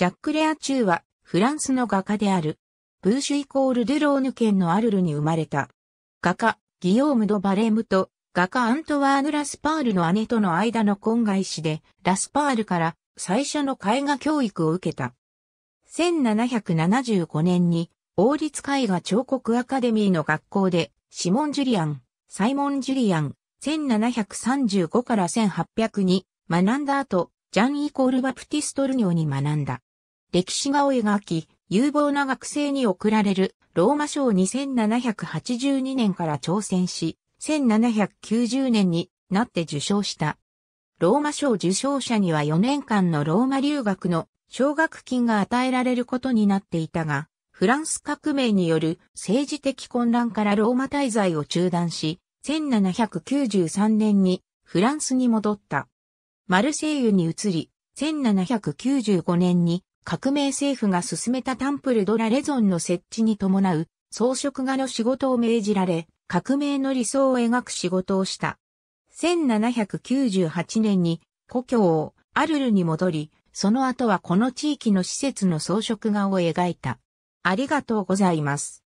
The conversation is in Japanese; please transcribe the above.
ジャック・レアチューは、フランスの画家である。ブーシュイコール・ドゥローヌ県のアルルに生まれた。画家、ギヨーム・ド・バレームと、画家アントワーヌ・ラスパールの姉との間の婚外子で、ラスパールから最初の絵画教育を受けた。1775年に、王立絵画彫刻アカデミーの学校で、シモン・ジュリアン、サイモン・ジュリアン、1735から1802、学んだ後、ジャン・イコール・バプティストルニョに学んだ。歴史画を描き、有望な学生に贈られるローマ賞2 7 8 2年から挑戦し、1790年になって受賞した。ローマ賞受賞者には4年間のローマ留学の奨学金が与えられることになっていたが、フランス革命による政治的混乱からローマ滞在を中断し、1793年にフランスに戻った。マルセイユに移り、1795年に革命政府が進めたタンプルドラレゾンの設置に伴う装飾画の仕事を命じられ、革命の理想を描く仕事をした。1798年に故郷をアルルに戻り、その後はこの地域の施設の装飾画を描いた。ありがとうございます。